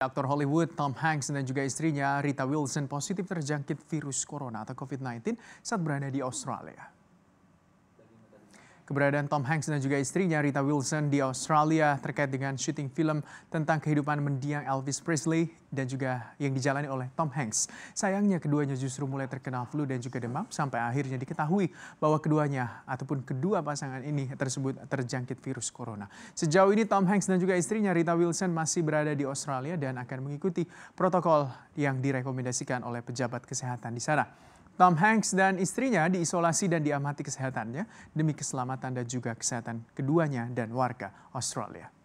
Aktor Hollywood Tom Hanks dan juga istrinya Rita Wilson positif terjangkit virus corona atau COVID-19 saat berada di Australia. Keberadaan Tom Hanks dan juga istrinya Rita Wilson di Australia terkait dengan syuting film tentang kehidupan mendiang Elvis Presley dan juga yang dijalani oleh Tom Hanks. Sayangnya keduanya justru mulai terkena flu dan juga demam sampai akhirnya diketahui bahwa keduanya ataupun kedua pasangan ini tersebut terjangkit virus corona. Sejauh ini Tom Hanks dan juga istrinya Rita Wilson masih berada di Australia dan akan mengikuti protokol yang direkomendasikan oleh pejabat kesehatan di sana. Tom Hanks dan istrinya diisolasi dan diamati kesehatannya demi keselamatan dan juga kesehatan keduanya dan warga Australia.